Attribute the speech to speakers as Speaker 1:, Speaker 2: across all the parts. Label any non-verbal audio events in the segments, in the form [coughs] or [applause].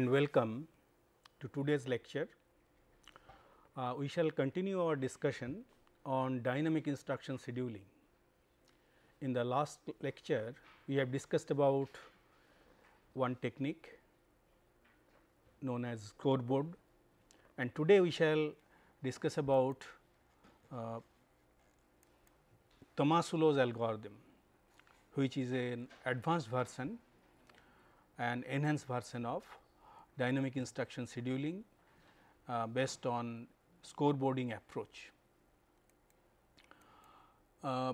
Speaker 1: and welcome to today's lecture. Uh, we shall continue our discussion on dynamic instruction scheduling. In the last lecture, we have discussed about one technique known as scoreboard and today we shall discuss about uh, Tomasulo's algorithm which is an advanced version and enhanced version of dynamic instruction scheduling uh, based on scoreboarding approach. Uh,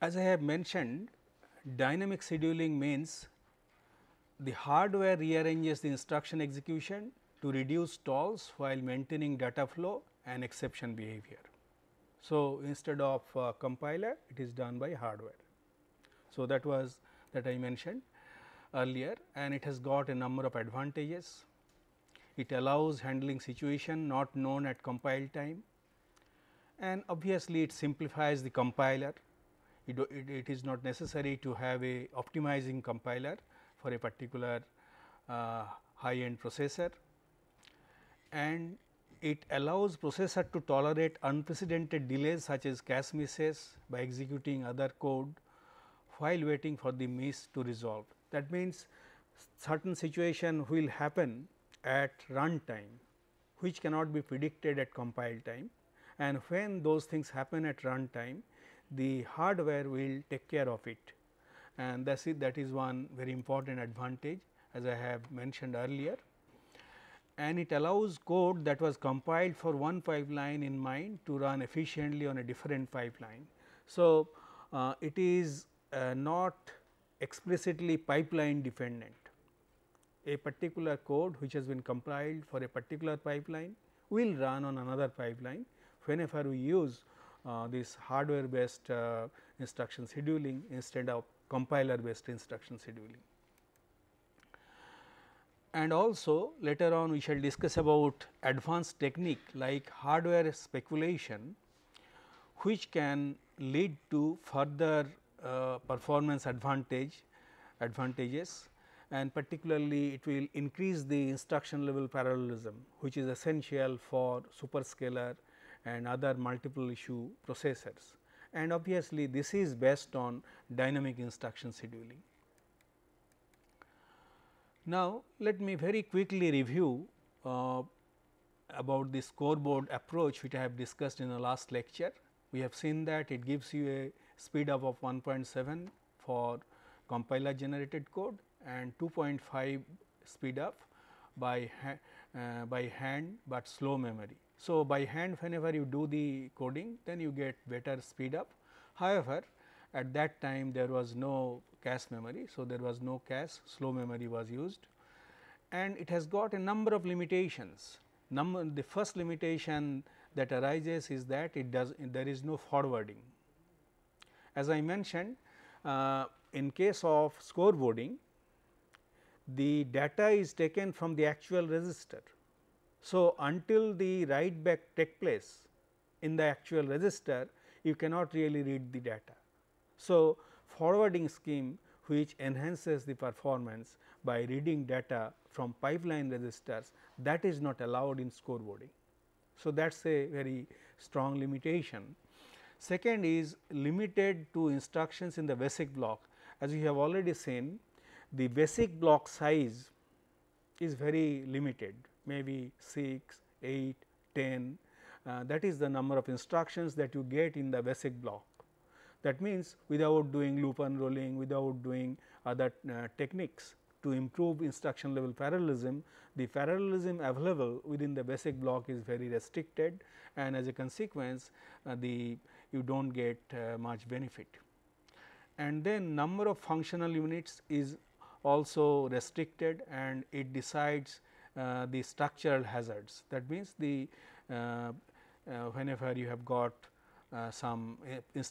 Speaker 1: as I have mentioned dynamic scheduling means the hardware rearranges the instruction execution to reduce stalls while maintaining data flow and exception behavior. So, instead of uh, compiler it is done by hardware. So, that was that I mentioned earlier and it has got a number of advantages. It allows handling situation not known at compile time and obviously it simplifies the compiler. It, it, it is not necessary to have a optimizing compiler for a particular uh, high end processor and it allows processor to tolerate unprecedented delays such as cache misses by executing other code while waiting for the miss to resolve. That means, certain situation will happen at run time which cannot be predicted at compile time and when those things happen at run time the hardware will take care of it and that is that is one very important advantage as I have mentioned earlier and it allows code that was compiled for one pipeline in mind to run efficiently on a different pipeline. So, uh, it is uh, not explicitly pipeline dependent. A particular code which has been compiled for a particular pipeline will run on another pipeline whenever we use uh, this hardware based uh, instruction scheduling instead of compiler based instruction scheduling. And also later on we shall discuss about advanced technique like hardware speculation which can lead to further uh, performance advantage advantages and particularly it will increase the instruction level parallelism which is essential for superscalar and other multiple issue processors and obviously this is based on dynamic instruction scheduling. Now, let me very quickly review uh, about the scoreboard approach which I have discussed in the last lecture. We have seen that it gives you a speed up of 1.7 for compiler generated code and 2.5 speed up by, ha uh, by hand, but slow memory. So, by hand whenever you do the coding then you get better speed up. However, at that time there was no cache memory. So, there was no cache slow memory was used and it has got a number of limitations. Number the first limitation that arises is that it does there is no forwarding. As I mentioned uh, in case of scoreboarding the data is taken from the actual register. So, until the write back take place in the actual register you cannot really read the data. So, forwarding scheme which enhances the performance by reading data from pipeline registers that is not allowed in scoreboarding. So, that is a very strong limitation Second is limited to instructions in the basic block. As we have already seen, the basic block size is very limited, maybe 6, 8, 10. Uh, that is the number of instructions that you get in the basic block. That means, without doing loop unrolling, without doing other uh, techniques to improve instruction level parallelism, the parallelism available within the basic block is very restricted and as a consequence, uh, the you do not get uh, much benefit. And then number of functional units is also restricted and it decides uh, the structural hazards. That means, the uh, uh, whenever you have got uh, some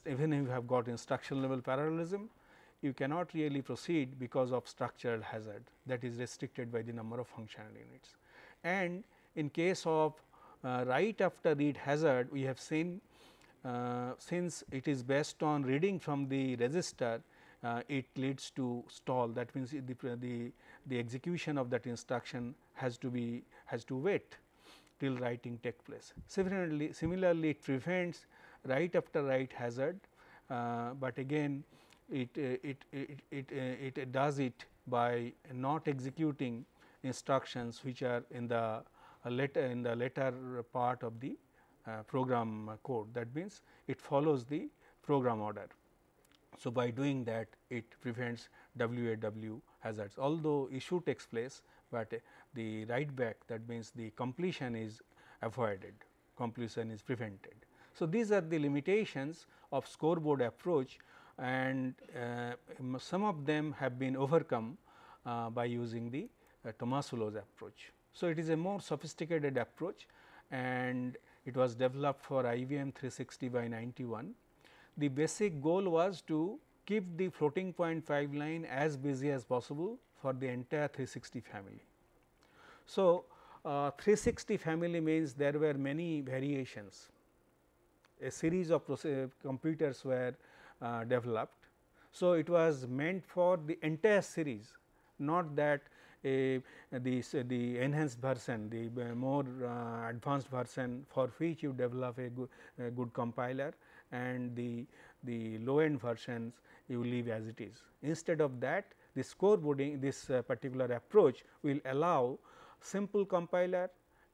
Speaker 1: even if you have got instruction level parallelism, you cannot really proceed because of structural hazard that is restricted by the number of functional units. And in case of uh, right after read hazard, we have seen uh, since it is based on reading from the register, uh, it leads to stall that means the, the, the execution of that instruction has to be has to wait till writing take place. Similarly, similarly it prevents right after write hazard, uh, but again it, uh, it, it, it, uh, it does it by not executing instructions which are in the later in the later part of the uh, program code that means it follows the program order. So, by doing that it prevents WAW hazards although issue takes place, but uh, the write back that means the completion is avoided completion is prevented. So, these are the limitations of scoreboard approach and uh, some of them have been overcome uh, by using the uh, Tomasulo's approach. So, it is a more sophisticated approach and it was developed for IBM 360 by 91. The basic goal was to keep the floating point 5 line as busy as possible for the entire 360 family. So, uh, 360 family means there were many variations. A series of uh, computers were uh, developed. So, it was meant for the entire series not that a, this, the enhanced version, the uh, more uh, advanced version for which you develop a good, good compiler and the, the low end versions you leave as it is. Instead of that the scoreboarding this uh, particular approach will allow simple compiler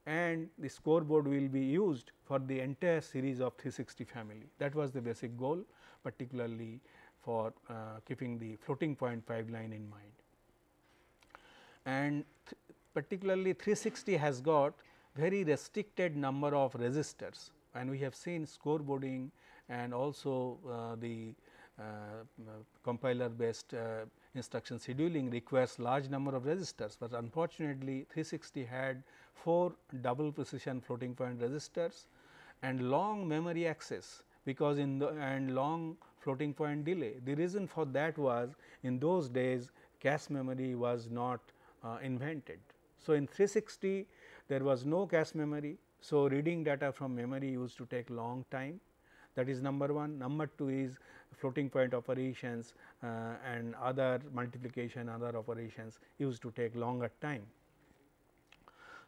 Speaker 1: and the scoreboard will be used for the entire series of 360 family. That was the basic goal particularly for uh, keeping the floating point pipeline in mind and particularly 360 has got very restricted number of resistors and we have seen scoreboarding and also uh, the uh, compiler based uh, instruction scheduling requires large number of resistors, but unfortunately 360 had 4 double precision floating point resistors and long memory access because in the and long floating point delay. The reason for that was in those days cache memory was not uh, invented. So, in 360 there was no cache memory. So, reading data from memory used to take long time that is number 1. Number 2 is floating point operations uh, and other multiplication other operations used to take longer time.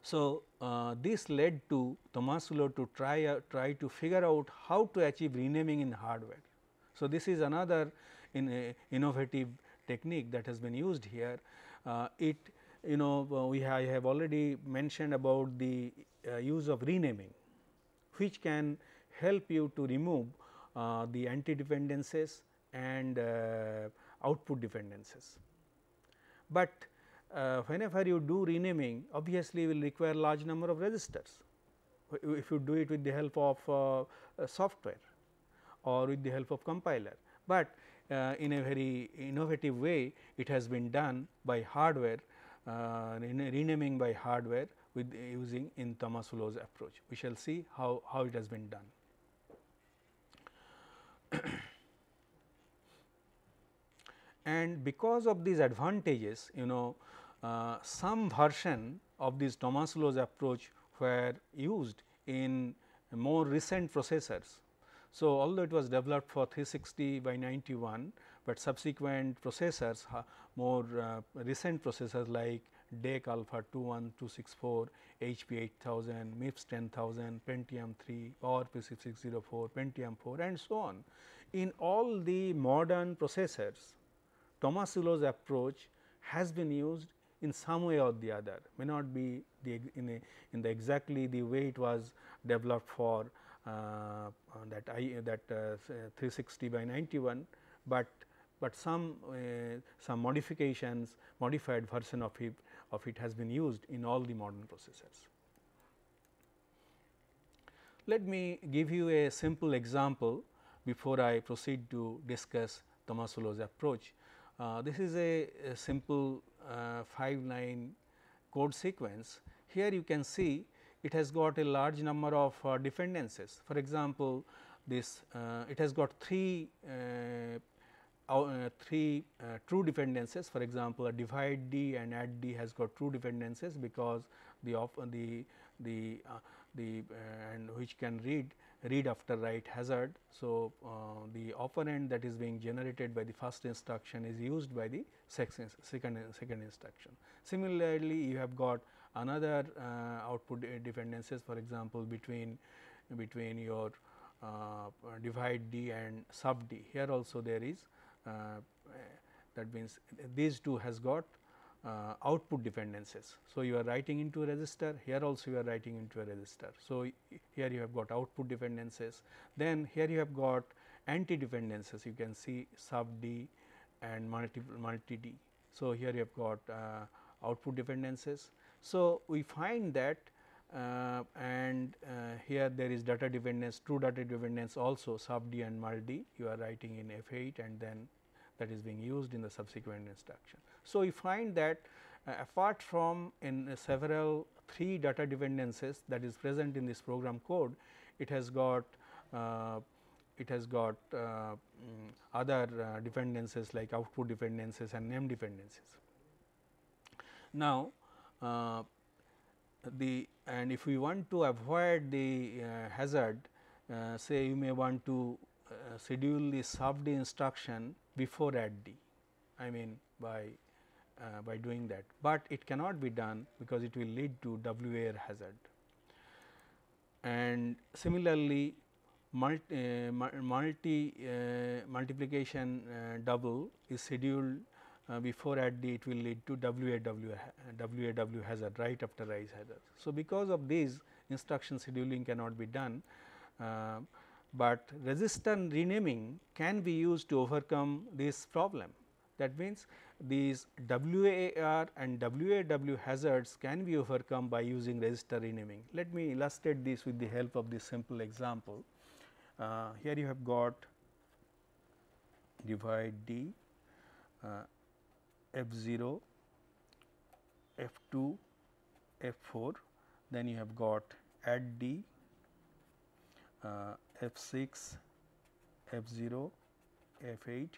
Speaker 1: So, uh, this led to Tomasulo to try uh, try to figure out how to achieve renaming in hardware. So, this is another in, uh, innovative technique that has been used here. Uh, it you know uh, we have, have already mentioned about the uh, use of renaming which can help you to remove uh, the anti dependencies and output dependencies. But uh, whenever you do renaming obviously will require large number of registers if you do it with the help of uh, software or with the help of compiler. But in a very innovative way it has been done by hardware uh, renaming by hardware with using in Thomas approach. We shall see how, how it has been done. [coughs] and because of these advantages you know uh, some version of this Thomas Lowe's approach were used in more recent processors. So, although it was developed for 360 by 91, but subsequent processors more uh, recent processors like DEC alpha 21264, HP 8000, MIPS 10000, Pentium 3 or P6604, Pentium 4 and so on. In all the modern processors, Tomasulo's approach has been used in some way or the other may not be the in, a, in the exactly the way it was developed for uh, that I that uh, 360 by 91, but but some uh, some modifications modified version of it of it has been used in all the modern processors. Let me give you a simple example before I proceed to discuss Tomasulo's approach. Uh, this is a, a simple uh, 5 line code sequence. Here you can see it has got a large number of uh, dependencies. For example, this uh, it has got 3 uh, uh, three uh, true dependences. for example, a divide D and add D has got true dependences because the of uh, the the the and which can read read after write hazard. So, the operand that is being generated by the first instruction is used by the second second instruction. Similarly, you have got another output dependences. for example, between between your divide D and sub D here also there is uh, that means these two has got uh, output dependencies. So, you are writing into a resistor here also you are writing into a resistor. So, here you have got output dependencies then here you have got anti dependencies you can see sub d and multi multi d. So, here you have got uh, output dependencies. So, we find that uh, and uh, here there is data dependence, true data dependence also sub D and mul D you are writing in F8 and then that is being used in the subsequent instruction. So, we find that uh, apart from in several three data dependencies that is present in this program code, it has got uh, it has got um, other uh, dependencies like output dependencies and name dependencies. Now, the and if we want to avoid the uh, hazard uh, say you may want to uh, schedule the sub D instruction before add D I mean by uh, by doing that, but it cannot be done because it will lead to WAR hazard. And similarly, multi, uh, multi uh, multiplication double is scheduled uh, before at D it will lead to WAW, WAW hazard right after rise hazard. So, because of these instruction scheduling cannot be done, uh, but resistant renaming can be used to overcome this problem. That means, these WAR and WAW hazards can be overcome by using resistor renaming. Let me illustrate this with the help of this simple example. Uh, here you have got divide D uh, f 0, f 2, f 4, then you have got at D, uh, f 6, f 0, f 8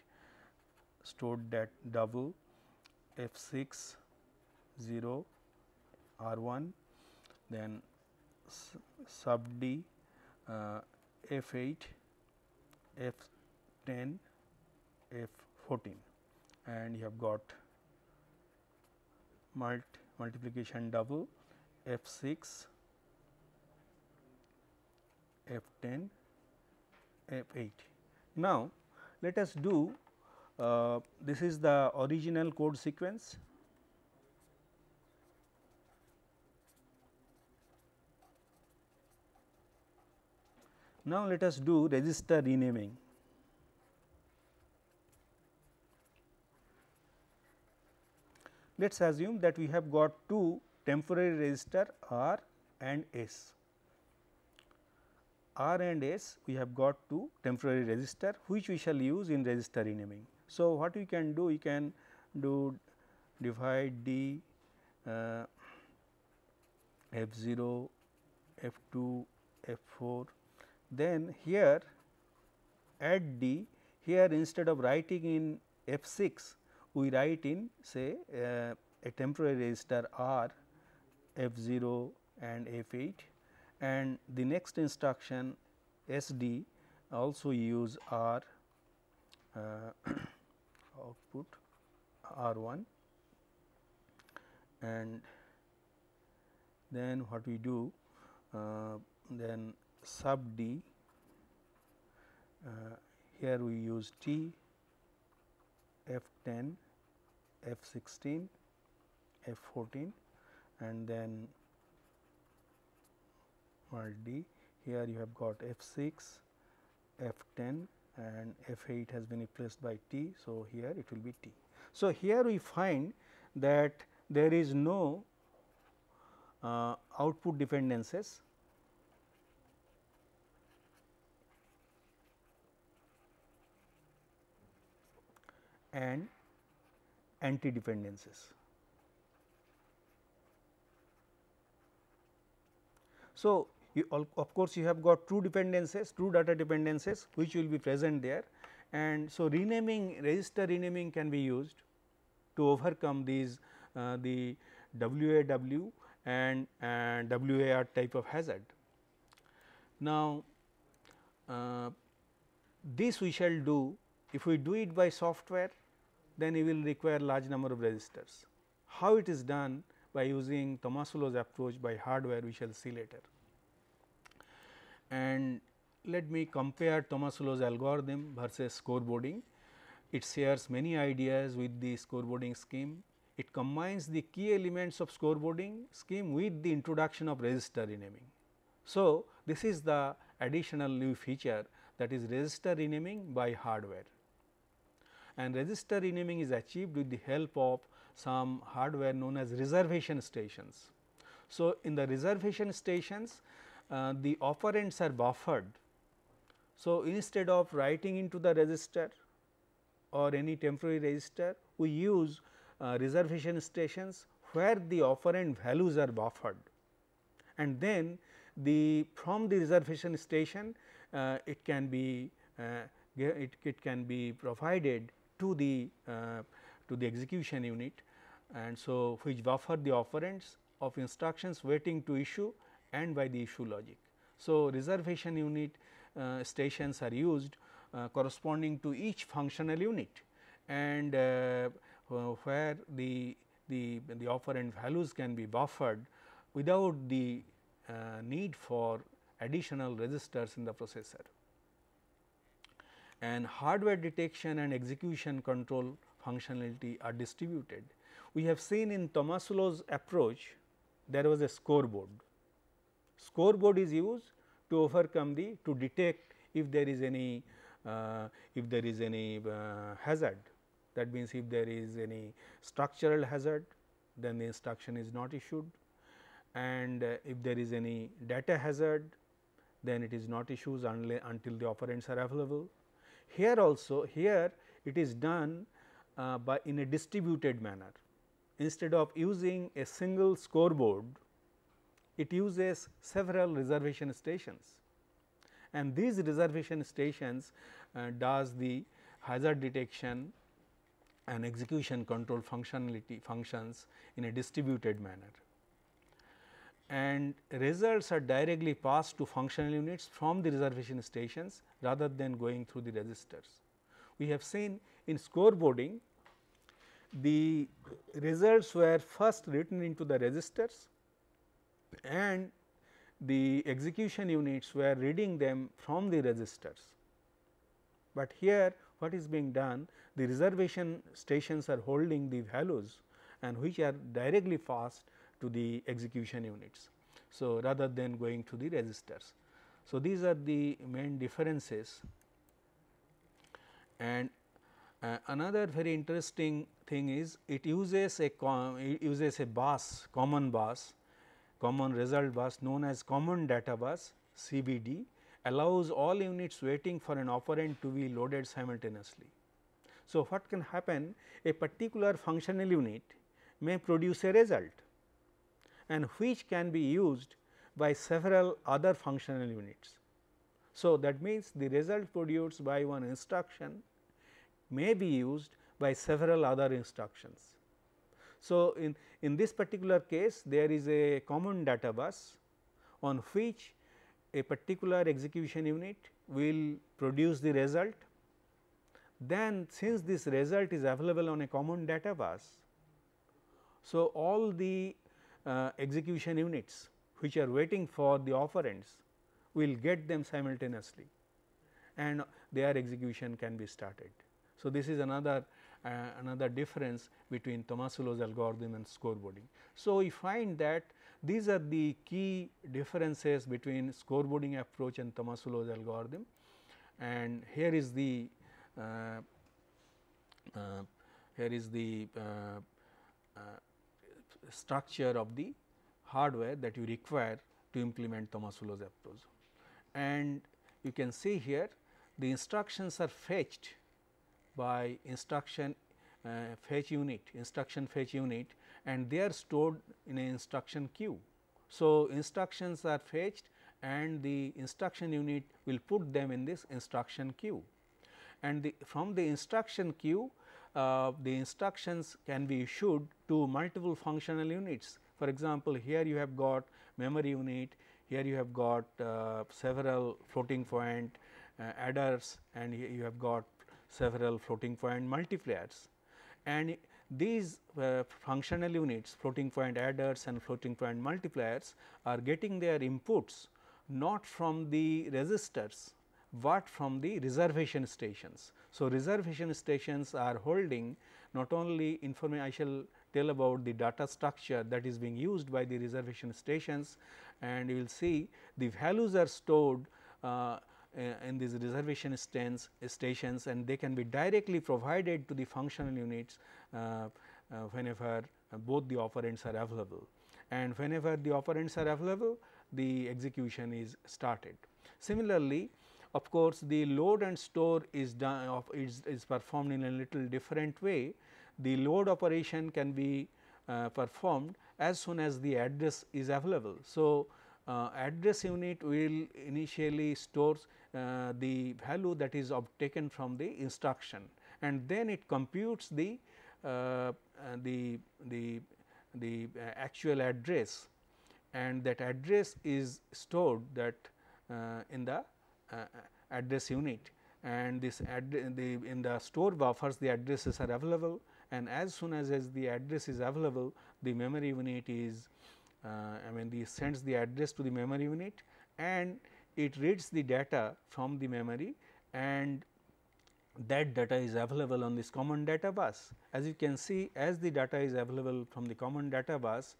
Speaker 1: stored that double f 6, 0, r 1, then sub D, uh, f 8, f 10, f 14 and you have got Mult multiplication double F 6, F 10, F 8. Now, let us do uh, this is the original code sequence Now, let us do register renaming. Let us assume that we have got two temporary resistor R and S. R and S we have got two temporary resistor which we shall use in resistor renaming. So, what we can do we can do divide df uh, 0, F 2, F 4 then here at D here instead of writing in F 6 we write in say uh, a temporary register R F 0 and F 8 and the next instruction S D also use R uh, [coughs] output R 1 and then what we do uh, then sub D uh, here we use T F10, F 16, F 14 and then D. Here you have got F 6, F 10 and F 8 has been replaced by T. So, here it will be T. So, here we find that there is no uh, output dependences and anti-dependencies. So, of course, you have got true dependencies, true data dependencies which will be present there and so renaming register renaming can be used to overcome these uh, the WAW and, WAR type of hazard. Now, uh, this we shall do if we do it by software then you will require large number of resistors. How it is done by using Tomasulo's approach by hardware we shall see later. And let me compare Tomasulo's algorithm versus scoreboarding. It shares many ideas with the scoreboarding scheme. It combines the key elements of scoreboarding scheme with the introduction of resistor renaming. So, this is the additional new feature that is resistor renaming by hardware and register renaming is achieved with the help of some hardware known as reservation stations. So, in the reservation stations uh, the operands are buffered. So, instead of writing into the register or any temporary register we use uh, reservation stations where the operand values are buffered and then the from the reservation station uh, it can be uh, it, it can be provided to the uh, to the execution unit and so which buffer the operands of instructions waiting to issue and by the issue logic. So, reservation unit uh, stations are used uh, corresponding to each functional unit and uh, where the, the, the operand values can be buffered without the uh, need for additional registers in the processor and hardware detection and execution control functionality are distributed. We have seen in Tomasulo's approach there was a scoreboard. Scoreboard is used to overcome the to detect if there is any uh, if there is any uh, hazard that means if there is any structural hazard then the instruction is not issued and uh, if there is any data hazard then it is not issued until the operands are available here also here it is done uh, by in a distributed manner. Instead of using a single scoreboard, it uses several reservation stations and these reservation stations uh, does the hazard detection and execution control functionality functions in a distributed manner and results are directly passed to functional units from the reservation stations rather than going through the registers. We have seen in scoreboarding the results were first written into the registers and the execution units were reading them from the registers. But here what is being done the reservation stations are holding the values and which are directly passed to the execution units. So, rather than going to the registers. So, these are the main differences and uh, another very interesting thing is it uses a it uses a bus common bus common result bus known as common data bus CBD allows all units waiting for an operand to be loaded simultaneously. So, what can happen a particular functional unit may produce a result and which can be used by several other functional units. So, that means the result produced by one instruction may be used by several other instructions. So, in, in this particular case there is a common data bus on which a particular execution unit will produce the result. Then since this result is available on a common data bus, so all the uh, execution units which are waiting for the operands, will get them simultaneously and their execution can be started. So, this is another uh, another difference between Tomasulo's algorithm and scoreboarding. So, we find that these are the key differences between scoreboarding approach and Tomasulo's algorithm and here is the uh, uh, here is the uh, uh, structure of the hardware that you require to implement Tomasullo's approach. And you can see here the instructions are fetched by instruction uh, fetch unit, instruction fetch unit and they are stored in an instruction queue. So, instructions are fetched and the instruction unit will put them in this instruction queue and the, from the instruction queue uh, the instructions can be issued to multiple functional units. For example, here you have got memory unit, here you have got uh, several floating point uh, adders and you have got several floating point multipliers. And these uh, functional units floating point adders and floating point multipliers are getting their inputs not from the resistors, but from the reservation stations. So, reservation stations are holding not only information I shall tell about the data structure that is being used by the reservation stations and you will see the values are stored uh, in these reservation stands, stations and they can be directly provided to the functional units uh, uh, whenever both the operands are available. And whenever the operands are available, the execution is started. Similarly, of course, the load and store is done of is, is performed in a little different way. The load operation can be uh, performed as soon as the address is available. So, uh, address unit will initially stores uh, the value that is obtained from the instruction and then it computes the uh, uh, the the the uh, actual address and that address is stored that in the uh, address unit and this the in the store buffers the addresses are available and as soon as, as the address is available the memory unit is uh, I mean the sends the address to the memory unit and it reads the data from the memory and that data is available on this common data bus. As you can see as the data is available from the common data bus,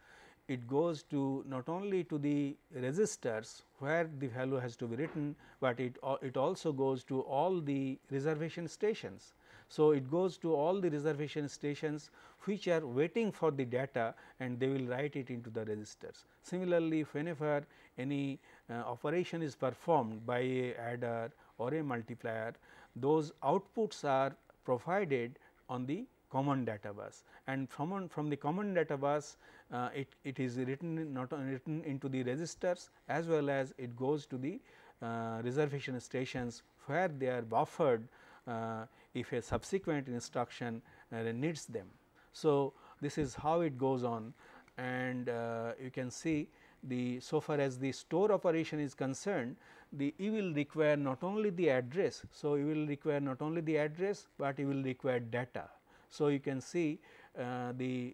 Speaker 1: it goes to not only to the registers where the value has to be written, but it, it also goes to all the reservation stations. So, it goes to all the reservation stations which are waiting for the data and they will write it into the registers. Similarly, whenever any uh, operation is performed by a adder or a multiplier, those outputs are provided on the common data bus and from, on, from the common data bus uh, it, it is written not written into the registers as well as it goes to the uh, reservation stations where they are buffered uh, if a subsequent instruction uh, needs them. So, this is how it goes on and uh, you can see the so far as the store operation is concerned the you will require not only the address. So, you will require not only the address, but you will require data. So, you can see uh, the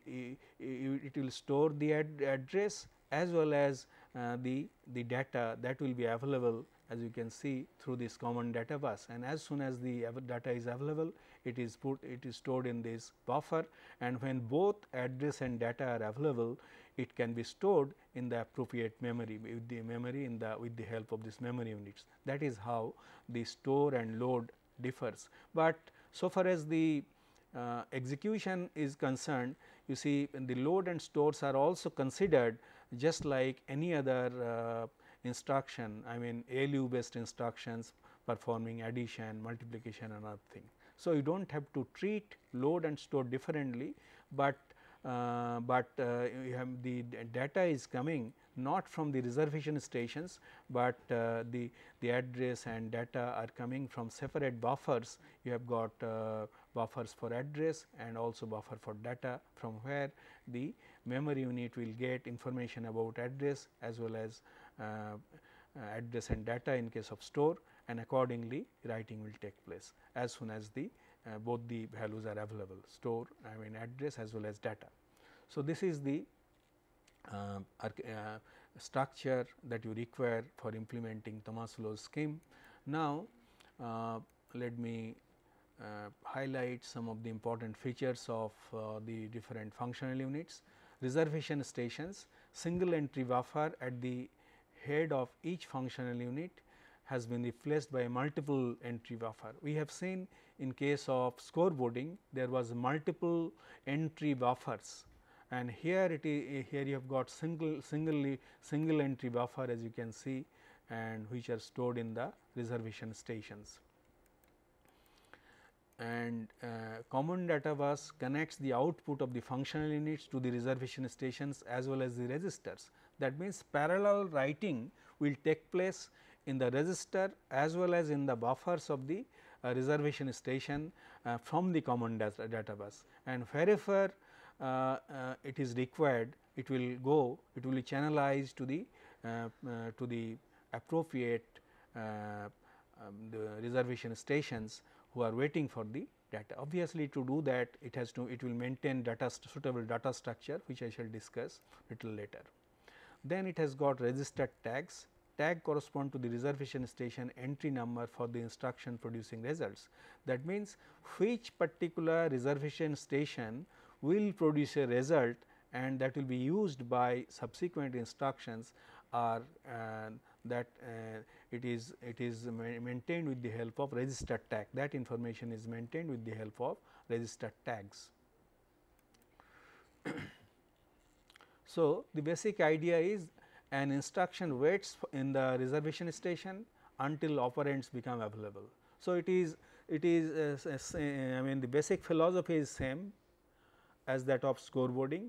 Speaker 1: it will store the ad address as well as uh, the, the data that will be available as you can see through this common data bus and as soon as the data is available it is put it is stored in this buffer and when both address and data are available it can be stored in the appropriate memory with the memory in the with the help of this memory units that is how the store and load differs but so far as the uh, execution is concerned, you see the load and stores are also considered just like any other uh, instruction, I mean ALU based instructions performing addition, multiplication and other thing. So, you do not have to treat load and store differently, but uh, but uh, you have the data is coming not from the reservation stations, but uh, the, the address and data are coming from separate buffers. You have got uh, buffers for address and also buffer for data from where the memory unit will get information about address as well as uh, uh, address and data in case of store and accordingly writing will take place as soon as the uh, both the values are available store I mean address as well as data. So, this is the uh, uh, structure that you require for implementing Tomaslow's scheme. Now, uh, let me uh, highlight some of the important features of uh, the different functional units, reservation stations, single entry buffer at the head of each functional unit has been replaced by multiple entry buffer. We have seen in case of scoreboarding there was multiple entry buffers and here it is here you have got single singly single entry buffer as you can see and which are stored in the reservation stations and uh, common data bus connects the output of the functional units to the reservation stations as well as the registers. That means, parallel writing will take place in the register as well as in the buffers of the uh, reservation station uh, from the common data, data bus and wherever uh, uh, it is required it will go it will be channelized to the uh, to the appropriate um, the reservation stations who are waiting for the data. Obviously, to do that it has to it will maintain data suitable data structure which I shall discuss little later. Then it has got registered tags tag correspond to the reservation station entry number for the instruction producing results. That means, which particular reservation station will produce a result and that will be used by subsequent instructions Are uh, that uh, it is it is maintained with the help of register tag that information is maintained with the help of register tags. [coughs] so, the basic idea is an instruction waits in the reservation station until operands become available. So, it is it is uh, uh, uh, I mean the basic philosophy is same as that of scoreboarding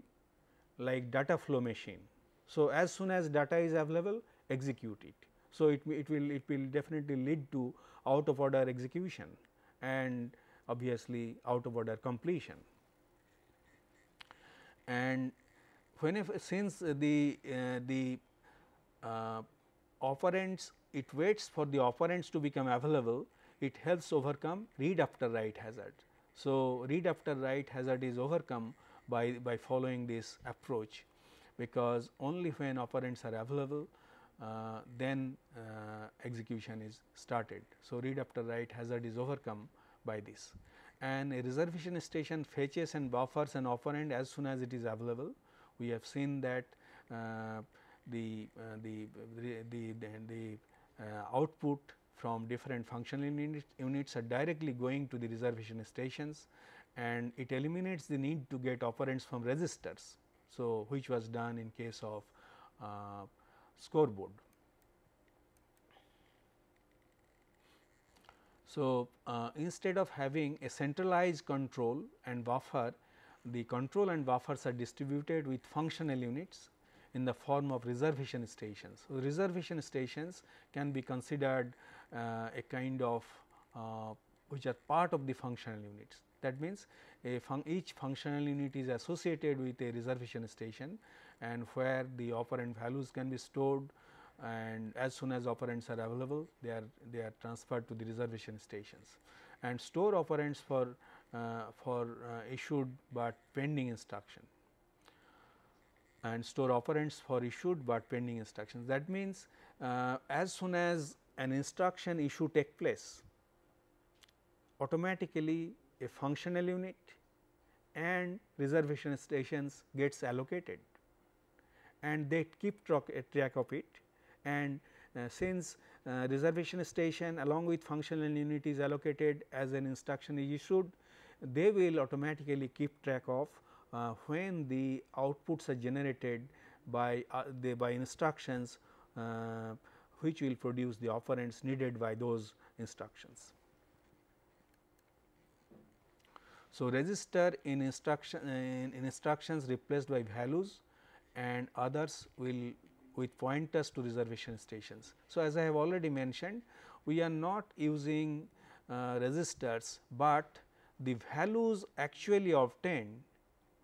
Speaker 1: like data flow machine. So, as soon as data is available execute it. So, it, it will it will definitely lead to out of order execution and obviously out of order completion. And whenever since the uh, the uh, operands it waits for the operands to become available, it helps overcome read after write hazard. So, read after write hazard is overcome by, by following this approach because only when operands are available uh, then uh, execution is started. So, read after write hazard is overcome by this and a reservation station fetches and buffers an operand as soon as it is available. We have seen that uh, the, the, the, the, output from different functional unit, units are directly going to the reservation stations and it eliminates the need to get operands from registers. So, which was done in case of uh, scoreboard. So, uh, instead of having a centralized control and buffer, the control and buffers are distributed with functional units in the form of reservation stations. So, reservation stations can be considered uh, a kind of uh, which are part of the functional units. That means, fun each functional unit is associated with a reservation station and where the operand values can be stored and as soon as operands are available they are they are transferred to the reservation stations and store operands for uh, for uh, issued but pending instruction and store operands for issued but pending instructions that means uh, as soon as an instruction issue take place automatically a functional unit and reservation stations gets allocated and they keep eh, track of it and uh, since uh, reservation station along with functional unit is allocated as an instruction is issued, they will automatically keep track of uh, when the outputs are generated by uh, the by instructions uh, which will produce the operands needed by those instructions. So, register in instruction in instructions replaced by values and others will with pointers to reservation stations. So, as I have already mentioned we are not using uh, resistors, but the values actually obtained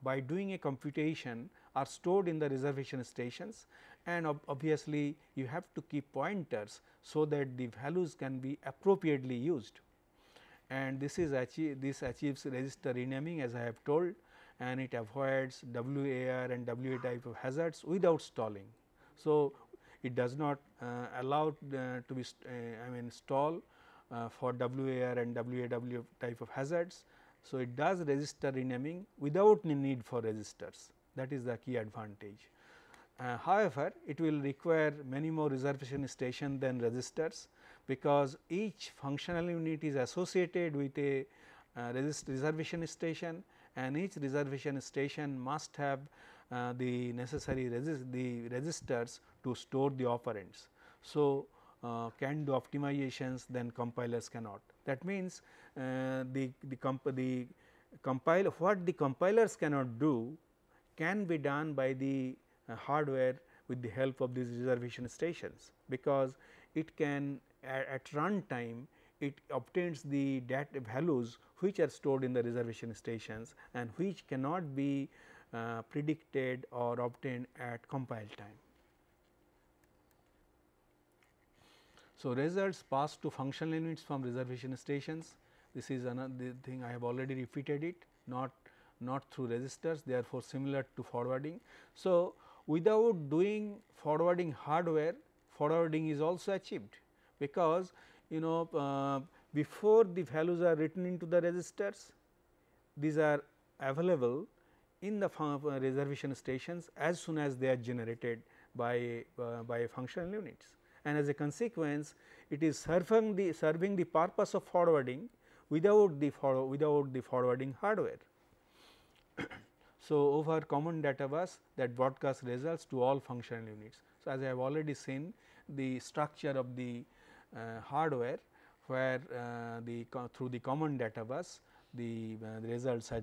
Speaker 1: by doing a computation are stored in the reservation stations and ob obviously, you have to keep pointers. So, that the values can be appropriately used and this is achieve this achieves register renaming as I have told and it avoids WAR and WA type of hazards without stalling. So, it does not uh, allow uh, to be uh, I mean stall uh, for WAR and WAW type of hazards. So, it does resistor renaming without need for resistors that is the key advantage. Uh, however, it will require many more reservation station than resistors because each functional unit is associated with a uh, reservation station and each reservation station must have uh, the necessary resist the registers to store the operands. So, uh, can do optimizations then compilers cannot. That means, uh, the, the, comp the compile what the compilers cannot do can be done by the uh, hardware with the help of these reservation stations, because it can at, at run time it obtains the data values which are stored in the reservation stations and which cannot be uh, predicted or obtained at compile time. So, results passed to functional units from reservation stations. This is another thing I have already repeated it not not through registers therefore, similar to forwarding. So, without doing forwarding hardware forwarding is also achieved because you know uh, before the values are written into the registers these are available in the uh, reservation stations as soon as they are generated by uh, by functional units and as a consequence it is serving the serving the purpose of forwarding without the forward, without the forwarding hardware [coughs] so over common data bus that broadcast results to all functional units so as i have already seen the structure of the uh, hardware where uh, the through the common data bus the, uh, the results are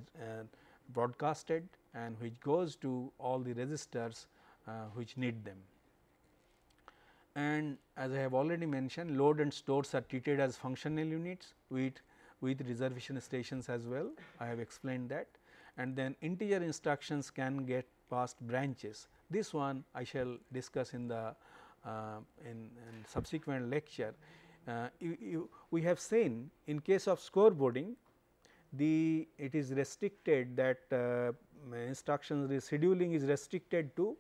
Speaker 1: broadcasted and which goes to all the registers which need them and as I have already mentioned load and stores are treated as functional units with, with reservation stations as well I have explained that and then integer instructions can get past branches this one I shall discuss in the uh, in, in, subsequent lecture. Uh, you, you, we have seen in case of scoreboarding the it is restricted that uh, instructions rescheduling is restricted to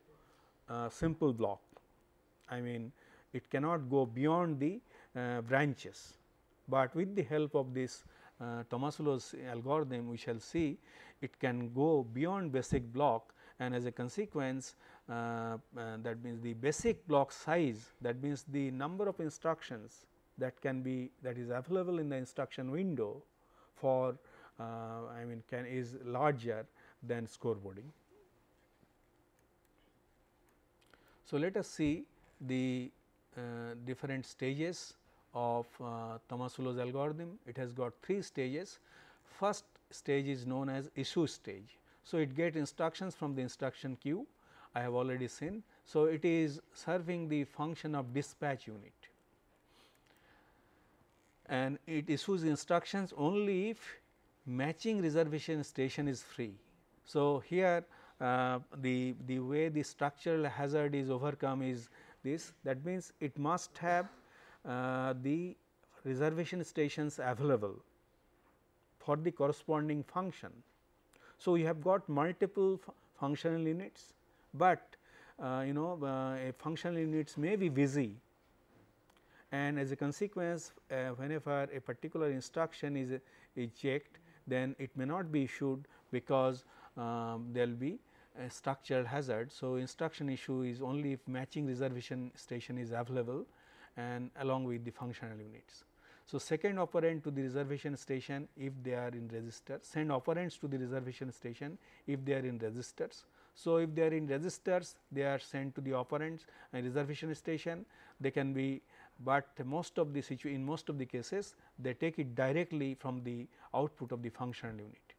Speaker 1: simple block. I mean it cannot go beyond the uh, branches, but with the help of this uh, Tomasulo's algorithm we shall see it can go beyond basic block and as a consequence uh, uh, that means the basic block size that means the number of instructions that can be that is available in the instruction window for uh, I mean can is larger than scoreboarding. So, let us see the uh, different stages of uh, Tomasulo's algorithm. It has got three stages. First stage is known as issue stage. So, it gets instructions from the instruction queue I have already seen. So, it is serving the function of dispatch unit and it issues instructions only if matching reservation station is free. So, here uh, the, the way the structural hazard is overcome is this that means, it must have uh, the reservation stations available for the corresponding function. So, you have got multiple functional units but uh, you know uh, functional units may be busy and as a consequence uh, whenever a particular instruction is, checked then it may not be issued because um, there will be a structural hazard. So, instruction issue is only if matching reservation station is available and along with the functional units. So, second operand to the reservation station if they are in register, send operands to the reservation station if they are in registers so, if they are in resistors they are sent to the operands and uh, reservation station they can be but most of the situ in most of the cases they take it directly from the output of the functional unit.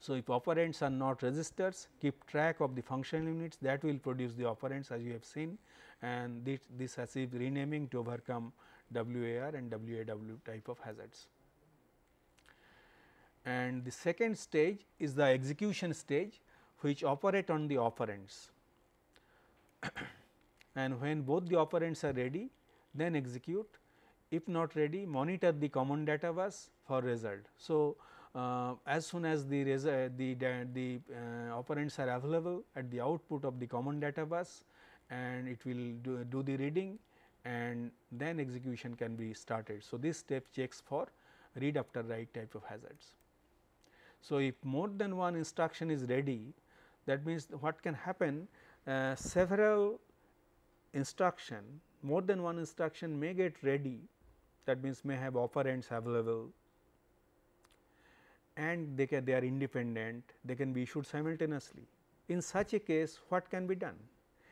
Speaker 1: So, if operands are not resistors keep track of the functional units that will produce the operands as you have seen and this, this achieves renaming to overcome WAR and WAW type of hazards. And the second stage is the execution stage which operate on the operands [coughs] and when both the operands are ready then execute if not ready monitor the common data bus for result. So, uh, as soon as the result the, the uh, operands are available at the output of the common data bus and it will do, do the reading and then execution can be started. So, this step checks for read after write type of hazards. So, if more than one instruction is ready that means, what can happen uh, several instruction more than one instruction may get ready that means, may have operands available and they can they are independent they can be issued simultaneously. In such a case what can be done?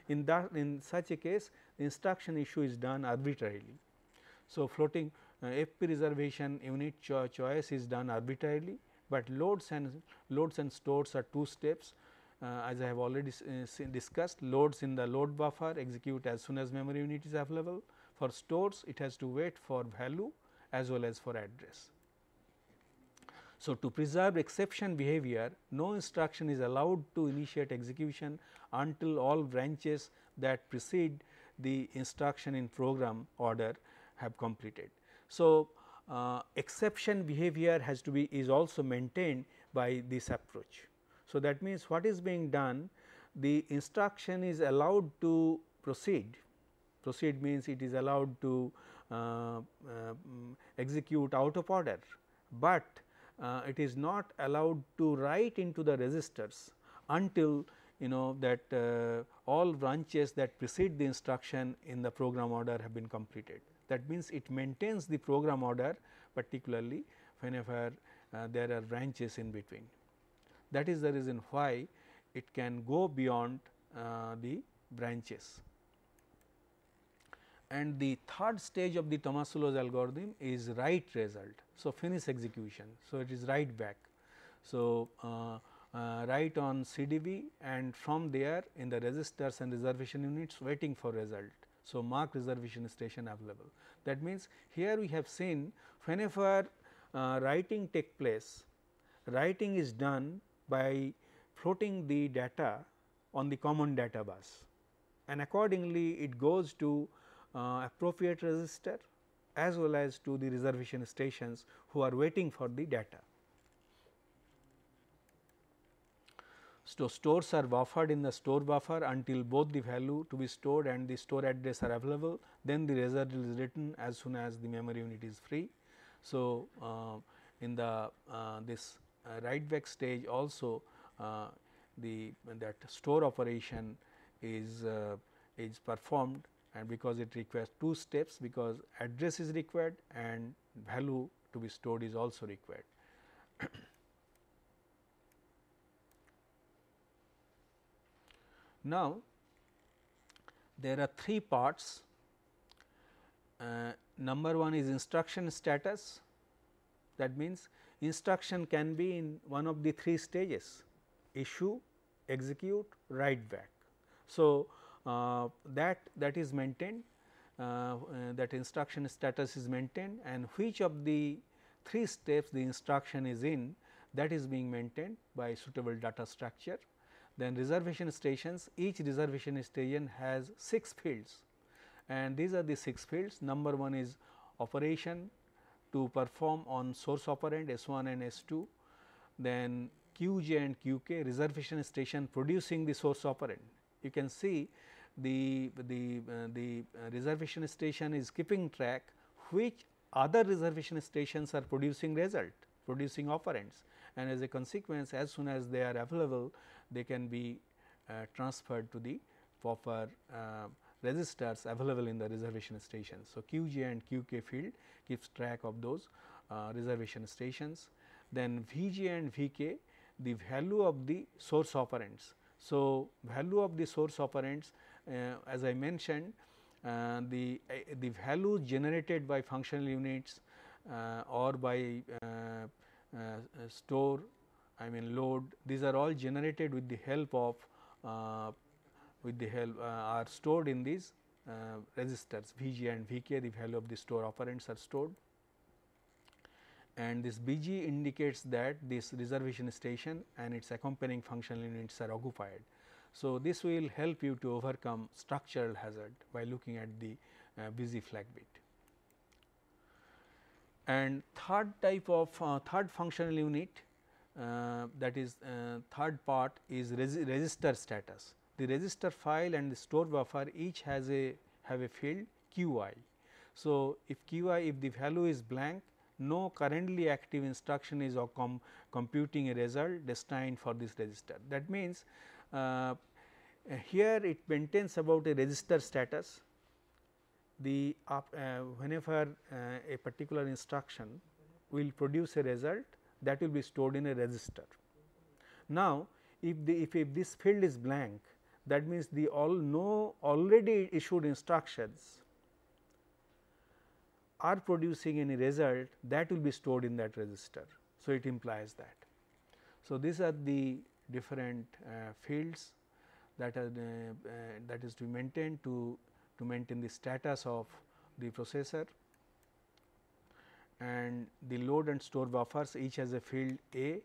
Speaker 1: In that in such a case the instruction issue is done arbitrarily. So, floating uh, FP reservation unit cho choice is done arbitrarily, but loads and loads and stores are two steps uh, as I have already uh, discussed loads in the load buffer execute as soon as memory unit is available. For stores it has to wait for value as well as for address. So, to preserve exception behavior no instruction is allowed to initiate execution until all branches that precede the instruction in program order have completed. So, uh, exception behavior has to be is also maintained by this approach. So, that means, what is being done? The instruction is allowed to proceed, proceed means it is allowed to uh, uh, execute out of order, but uh, it is not allowed to write into the registers until you know that uh, all branches that precede the instruction in the program order have been completed. That means, it maintains the program order particularly whenever uh, there are branches in between. That is the reason why it can go beyond uh, the branches. And the third stage of the Tomasulo's algorithm is write result. So, finish execution. So, it is write back. So, uh, uh, write on CDB and from there in the registers and reservation units waiting for result. So, mark reservation station available. That means, here we have seen whenever uh, writing take place, writing is done by floating the data on the common data bus and accordingly it goes to uh, appropriate register as well as to the reservation stations who are waiting for the data. So, stores are buffered in the store buffer until both the value to be stored and the store address are available, then the result is written as soon as the memory unit is free. So, uh, in the uh, this write uh, back stage also uh, the that store operation is uh, is performed and because it requires two steps because address is required and value to be stored is also required. [coughs] now, there are three parts. Uh, number one is instruction status that means instruction can be in one of the three stages issue, execute, write back. So, uh, that that is maintained uh, uh, that instruction status is maintained and which of the three steps the instruction is in that is being maintained by suitable data structure. Then reservation stations each reservation station has 6 fields and these are the 6 fields number 1 is operation, to perform on source operand S1 and S2, then Qj and Qk reservation station producing the source operand. You can see the, the, uh, the reservation station is keeping track which other reservation stations are producing result, producing operands and as a consequence as soon as they are available they can be uh, transferred to the proper uh, resistors available in the reservation stations. So, QJ and QK field keeps track of those uh, reservation stations. Then VJ and VK the value of the source operands. So, value of the source operands uh, as I mentioned uh, the, uh, the value generated by functional units uh, or by uh, store I mean load these are all generated with the help of with the help uh, are stored in these uh, registers Vg and Vk the value of the store operands are stored and this Bg indicates that this reservation station and its accompanying functional units are occupied. So, this will help you to overcome structural hazard by looking at the uh, busy flag bit. And third type of uh, third functional unit uh, that is uh, third part is register status the register file and the store buffer each has a have a field qi. So, if qi if the value is blank no currently active instruction is or com computing a result destined for this register. That means, uh, here it maintains about a register status the uh, whenever uh, a particular instruction will produce a result that will be stored in a register. Now, if the if, if this field is blank that means the all know already issued instructions are producing any result that will be stored in that register. So, it implies that. So, these are the different uh, fields that are uh, uh, that is to be maintained to to maintain the status of the processor and the load and store buffers each has a field A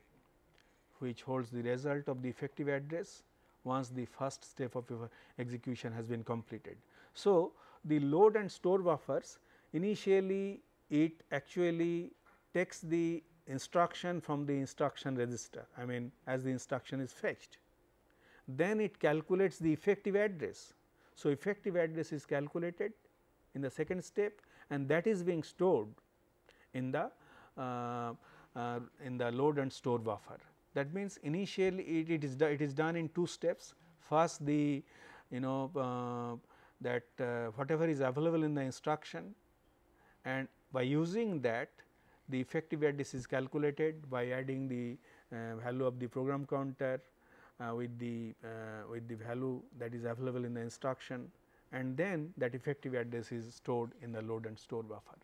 Speaker 1: which holds the result of the effective address once the first step of your execution has been completed. So, the load and store buffers initially it actually takes the instruction from the instruction register I mean as the instruction is fetched. Then it calculates the effective address. So, effective address is calculated in the second step and that is being stored in the uh, uh, in the load and store buffer. That means, initially it, it is it is done in two steps. First the you know uh, that uh, whatever is available in the instruction and by using that the effective address is calculated by adding the uh, value of the program counter uh, with the uh, with the value that is available in the instruction and then that effective address is stored in the load and store buffer.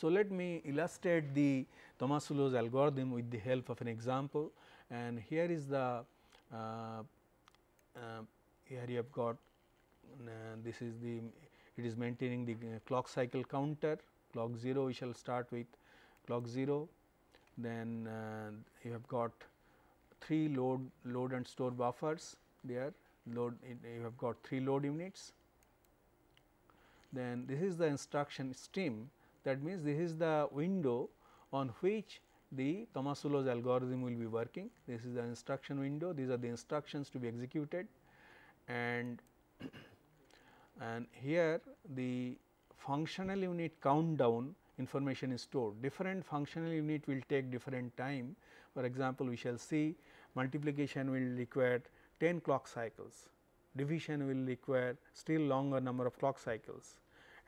Speaker 1: So, let me illustrate the Tomasulo's algorithm with the help of an example and here is the uh, uh, here you have got uh, this is the it is maintaining the uh, clock cycle counter clock 0 we shall start with clock 0 then uh, you have got three load load and store buffers there load you have got three load units then this is the instruction stream that means, this is the window on which the Tomasulo's algorithm will be working. This is the instruction window, these are the instructions to be executed and [coughs] and here the functional unit countdown information is stored. Different functional unit will take different time. For example, we shall see multiplication will require 10 clock cycles, division will require still longer number of clock cycles,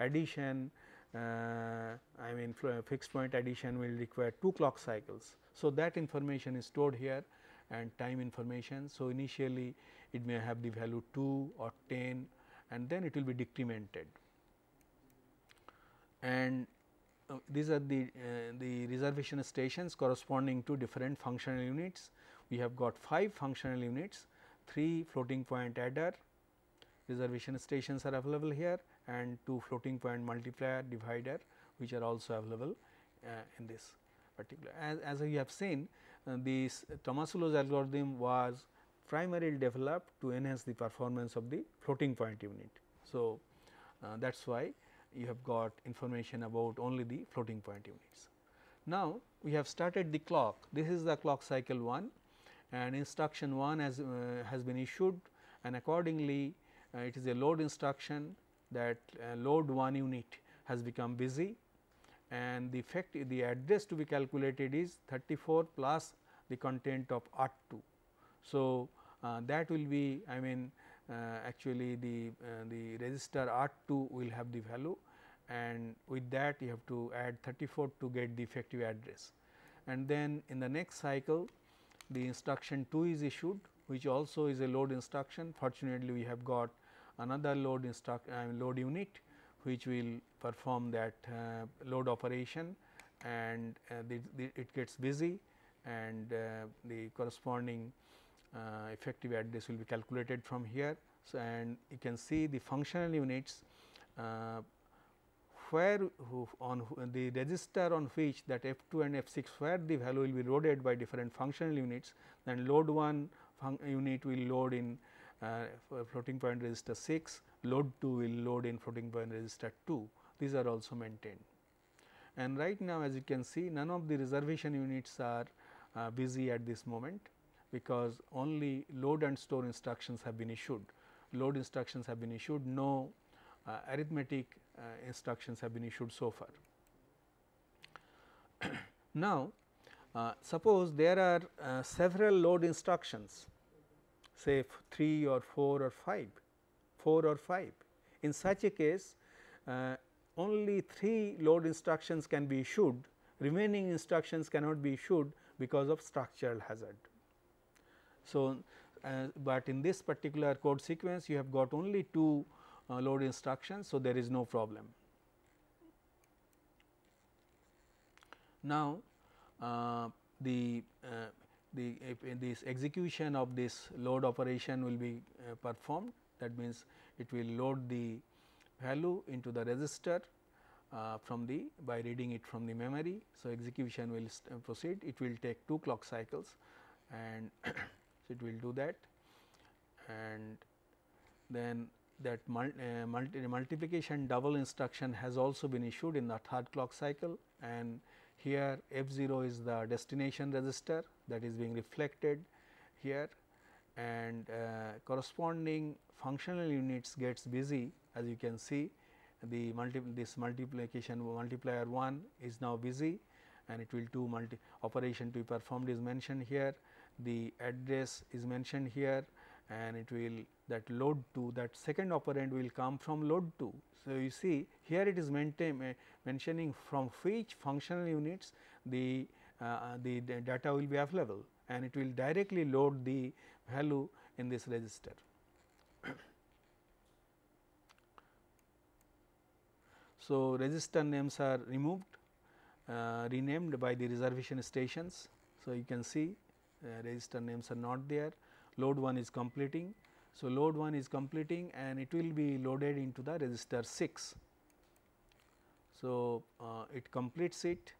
Speaker 1: addition uh, I mean fixed point addition will require 2 clock cycles. So, that information is stored here and time information. So, initially it may have the value 2 or 10 and then it will be decremented. And uh, these are the, uh, the reservation stations corresponding to different functional units. We have got 5 functional units, 3 floating point adder reservation stations are available here and two floating point multiplier divider which are also available uh, in this particular. As, as we have seen uh, this Tomasulo's algorithm was primarily developed to enhance the performance of the floating point unit. So, uh, that is why you have got information about only the floating point units. Now, we have started the clock. This is the clock cycle 1 and instruction 1 has, uh, has been issued and accordingly uh, it is a load instruction that uh, load 1 unit has become busy and the effect the address to be calculated is 34 plus the content of R 2. So, uh, that will be I mean uh, actually the uh, the register R 2 will have the value and with that you have to add 34 to get the effective address. And then in the next cycle the instruction 2 is issued which also is a load instruction fortunately we have got another load instruct uh, load unit which will perform that uh, load operation and uh, the, the it gets busy and uh, the corresponding uh, effective address will be calculated from here. So, and you can see the functional units where on the register on which that F 2 and F 6 where the value will be loaded by different functional units then load 1 unit will load in uh, floating point resistor 6, load 2 will load in floating point resistor 2, these are also maintained. And right now as you can see none of the reservation units are uh, busy at this moment because only load and store instructions have been issued. Load instructions have been issued, no uh, arithmetic uh, instructions have been issued so far. [clears throat] now, uh, suppose there are uh, several load instructions say 3 or 4 or 5, 4 or 5. In such a case, uh, only 3 load instructions can be issued, remaining instructions cannot be issued because of structural hazard. So, uh, but in this particular code sequence you have got only 2 uh, load instructions. So, there is no problem. Now, uh, the uh, the this execution of this load operation will be uh, performed that means it will load the value into the register uh, from the by reading it from the memory. So, execution will uh, proceed it will take 2 clock cycles and [coughs] it will do that and then that mul uh, multi multiplication double instruction has also been issued in the third clock cycle and here F 0 is the destination register that is being reflected here and uh, corresponding functional units gets busy as you can see the multi this multiplication multiplier 1 is now busy and it will do multi operation to be performed is mentioned here the address is mentioned here and it will that load two that second operand will come from load two. So, you see here it is maintain, mentioning from which functional units the uh, uh, the data will be available and it will directly load the value in this register. [coughs] So, register names are removed uh, renamed by the reservation stations. So, you can see uh, register names are not there load 1 is completing. So, load 1 is completing and it will be loaded into the register 6. So, uh, it completes it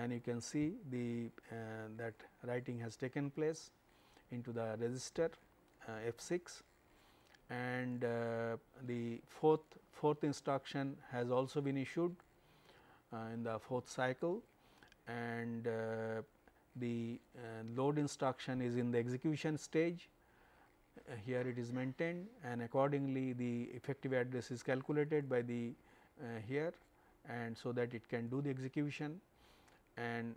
Speaker 1: and you can see the uh, that writing has taken place into the resistor uh, F6 and uh, the fourth fourth instruction has also been issued in the fourth cycle and the load instruction is in the execution stage here it is maintained and accordingly the effective address is calculated by the uh, here and so that it can do the execution and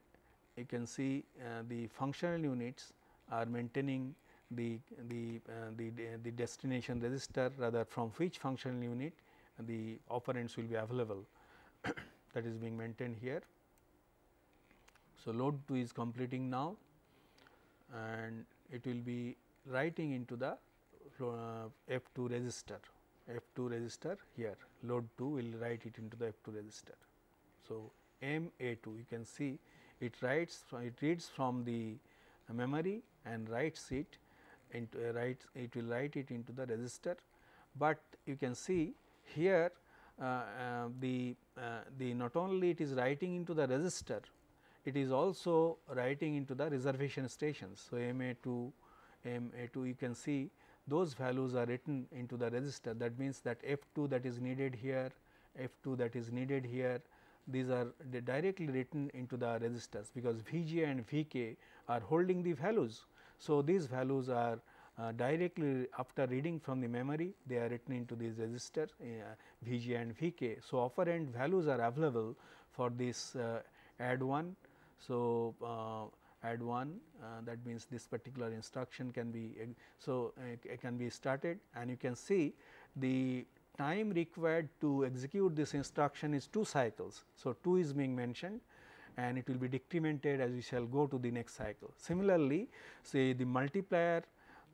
Speaker 1: you can see uh, the functional units are maintaining the the, uh, the the destination register rather from which functional unit the operands will be available [coughs] that is being maintained here. So, load 2 is completing now and it will be writing into the uh, F 2 register F 2 register here load 2 will write it into the F 2 register. So, MA2. You can see it writes from, it reads from the memory and writes it into uh, writes it will write it into the register, but you can see here uh, uh, the uh, the not only it is writing into the register, it is also writing into the reservation stations. So, MA2 MA2 you can see those values are written into the register that means that F2 that is needed here, F2 that is needed here these are directly written into the resistors because Vg and Vk are holding the values. So, these values are uh, directly after reading from the memory they are written into these resistor uh, Vg and Vk. So, operand values are available for this uh, add 1. So, uh, add 1 uh, that means this particular instruction can be uh, so can be started and you can see the time required to execute this instruction is 2 cycles. So, 2 is being mentioned and it will be decremented as we shall go to the next cycle. Similarly, say the multiplier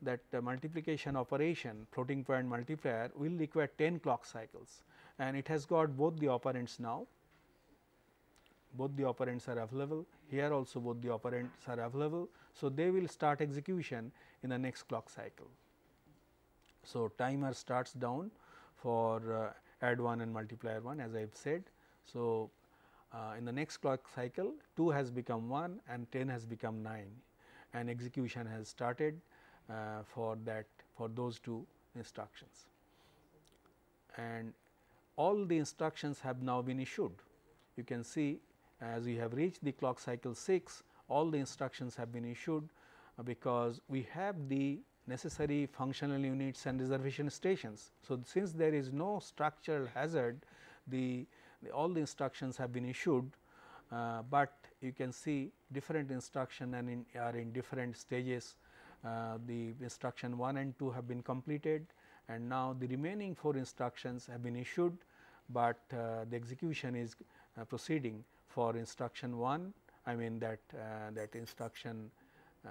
Speaker 1: that uh, multiplication operation floating point multiplier will require 10 clock cycles and it has got both the operands now both the operands are available here also both the operands are available. So, they will start execution in the next clock cycle. So, timer starts down for uh, add 1 and multiplier 1 as I have said. So, uh, in the next clock cycle 2 has become 1 and 10 has become 9 and execution has started uh, for that for those two instructions. And all the instructions have now been issued. You can see as we have reached the clock cycle 6, all the instructions have been issued because we have the necessary functional units and reservation stations. So, since there is no structural hazard, the, the all the instructions have been issued, uh, but you can see different instruction and in, are in different stages. Uh, the instruction 1 and 2 have been completed and now the remaining 4 instructions have been issued, but uh, the execution is uh, proceeding for instruction 1, I mean that, uh, that instruction uh,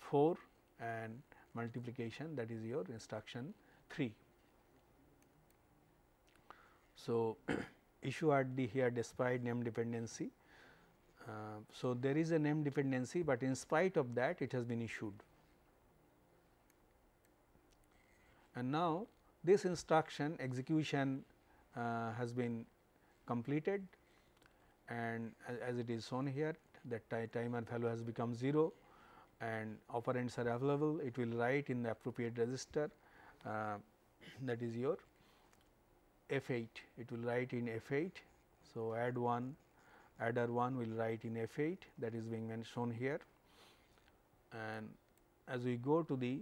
Speaker 1: 4 and multiplication that is your instruction 3. So, [clears throat] issue at the here despite name dependency. Uh, so, there is a name dependency, but in spite of that it has been issued. And now, this instruction execution uh, has been completed and as, as, it is shown here that timer value has become 0 and operands are available, it will write in the appropriate register uh, that is your F 8, it will write in F 8. So, add 1, adder 1 will write in F 8 that is being shown here and as we go to the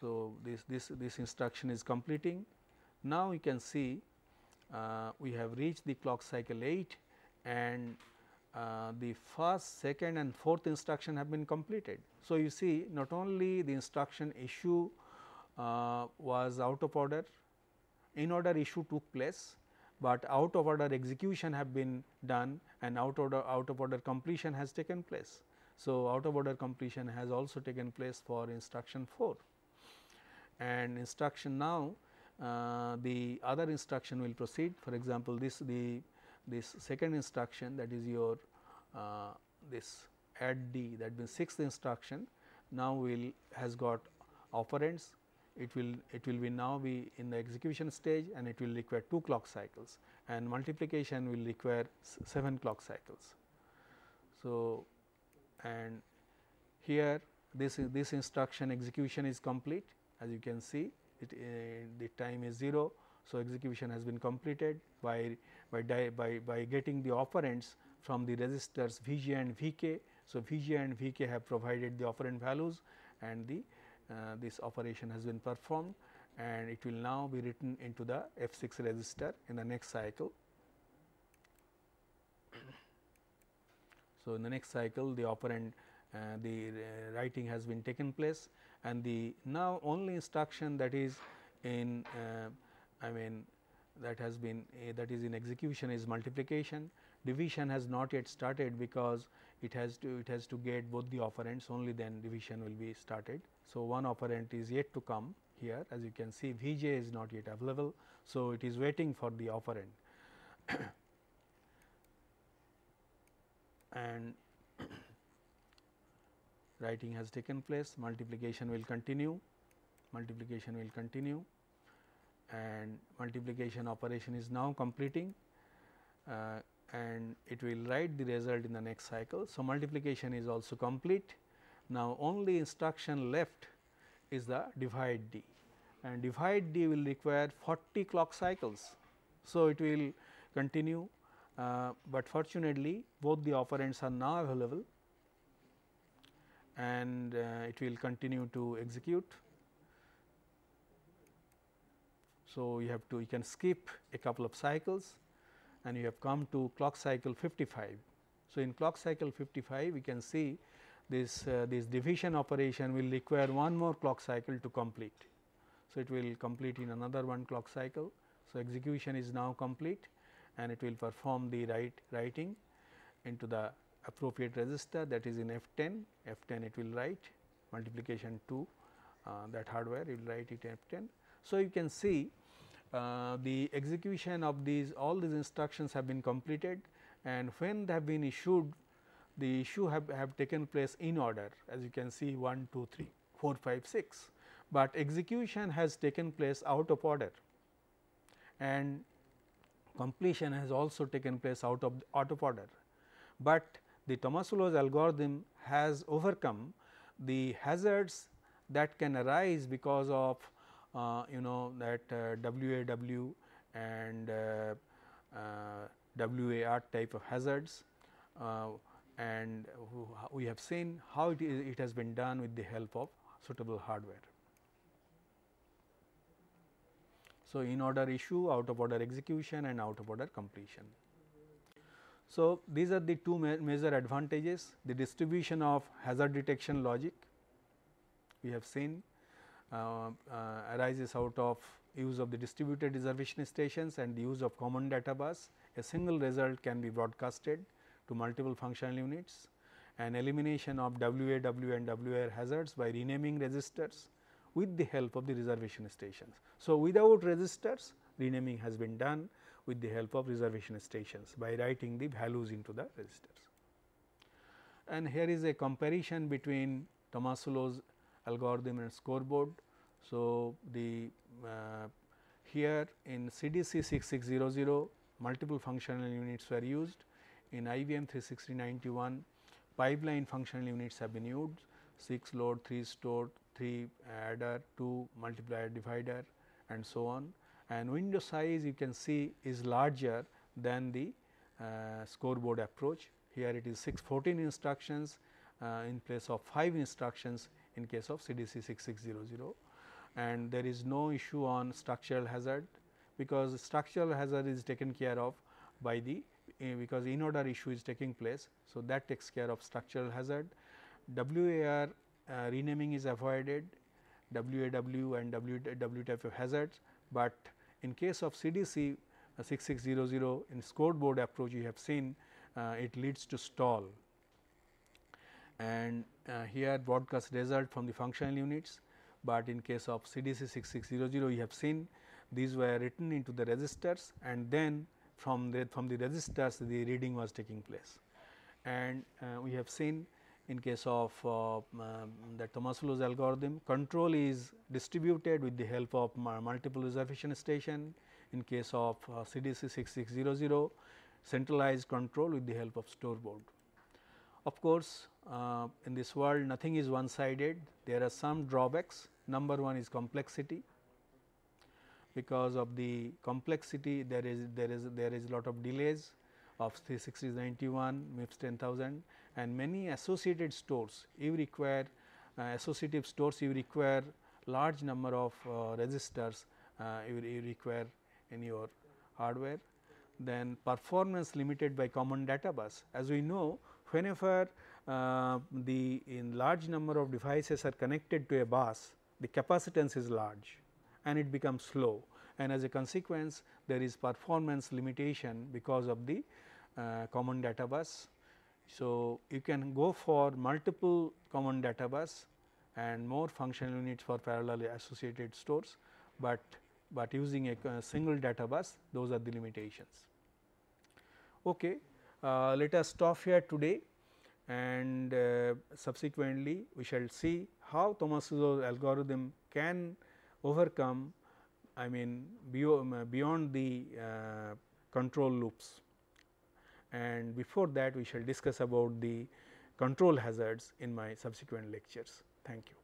Speaker 1: so, this, this, this instruction is completing. Now, you can see uh, we have reached the clock cycle 8 and uh, the first, second and fourth instruction have been completed. So, you see not only the instruction issue uh, was out of order, in order issue took place, but out of order execution have been done and out of order, out of order completion has taken place. So, out of order completion has also taken place for instruction 4 and instruction now uh, the other instruction will proceed for example, this the this second instruction that is your uh, this add D that means sixth instruction now will has got operands it will it will be now be in the execution stage and it will require 2 clock cycles and multiplication will require 7 clock cycles. So, and here this this instruction execution is complete as you can see it uh, the time is 0 so, execution has been completed by, by, by, by getting the operands from the registers Vj and Vk. So, Vj and Vk have provided the operand values and the uh, this operation has been performed and it will now be written into the F6 register in the next cycle. So, in the next cycle the operand uh, the uh, writing has been taken place and the now only instruction that is in uh, I mean that has been uh, that is in execution is multiplication. Division has not yet started because it has to it has to get both the operands only then division will be started. So, one operand is yet to come here as you can see V j is not yet available. So, it is waiting for the operand [coughs] and [coughs] writing has taken place multiplication will continue multiplication will continue and multiplication operation is now completing uh, and it will write the result in the next cycle. So, multiplication is also complete. Now, only instruction left is the divide D and divide D will require 40 clock cycles. So, it will continue, uh, but fortunately both the operands are now available and uh, it will continue to execute. So, you have to you can skip a couple of cycles and you have come to clock cycle 55. So, in clock cycle 55 we can see this uh, this division operation will require one more clock cycle to complete. So, it will complete in another one clock cycle. So, execution is now complete and it will perform the write writing into the appropriate register that is in F10, F10 it will write multiplication two uh, that hardware it will write it F10. So, you can see uh, the execution of these all these instructions have been completed and when they have been issued the issue have, have taken place in order as you can see 1, 2, 3, 4, 5, 6, but execution has taken place out of order and completion has also taken place out of out of order. But the Tomasulo's algorithm has overcome the hazards that can arise because of uh, you know that WAW uh, and uh, WAR type of hazards and we have seen how it, is, it has been done with the help of suitable hardware. So, in order issue, out of order execution and out of order completion. So, these are the two ma major advantages the distribution of hazard detection logic we have seen um, uh, arises out of use of the distributed reservation stations and the use of common data bus. A single result can be broadcasted to multiple functional units and elimination of WAW and WAR hazards by renaming registers with the help of the reservation stations. So, without registers renaming has been done with the help of reservation stations by writing the values into the registers. And here is a comparison between Tomasulo's algorithm and scoreboard. So, the uh, here in CDC 6600 multiple functional units were used, in IBM 36091 pipeline functional units have been used 6 load, 3 store, 3 adder, 2 multiplier divider and so on and window size you can see is larger than the uh, scoreboard approach. Here it is 614 instructions uh, in place of 5 instructions in case of CDC 6600 and there is no issue on structural hazard because structural hazard is taken care of by the uh, because in order issue is taking place. So, that takes care of structural hazard. WAR uh, renaming is avoided WAW and WTF hazards, but in case of CDC uh, 6600 in scoreboard approach you have seen uh, it leads to stall and uh, here broadcast result from the functional units, but in case of CDC 6600 you have seen these were written into the registers and then from the from the registers the reading was taking place. And uh, we have seen in case of uh, um, the algorithm control is distributed with the help of multiple reservation station in case of uh, CDC 6600 centralized control with the help of store board. Of course, uh, in this world nothing is one sided, there are some drawbacks. Number one is complexity, because of the complexity there is there is there is lot of delays of ninety one, MIPS 10000 and many associated stores you require uh, associative stores you require large number of uh, registers uh, you, you require in your hardware. Then performance limited by common data bus as we know whenever uh, the in large number of devices are connected to a bus, the capacitance is large and it becomes slow and as a consequence there is performance limitation because of the uh, common data bus. So, you can go for multiple common data bus and more functional units for parallel associated stores, but, but using a single data bus those are the limitations. Okay. Uh, let us stop here today and uh, subsequently we shall see how Thomas's algorithm can overcome I mean um, beyond the uh, control loops and before that we shall discuss about the control hazards in my subsequent lectures. Thank you.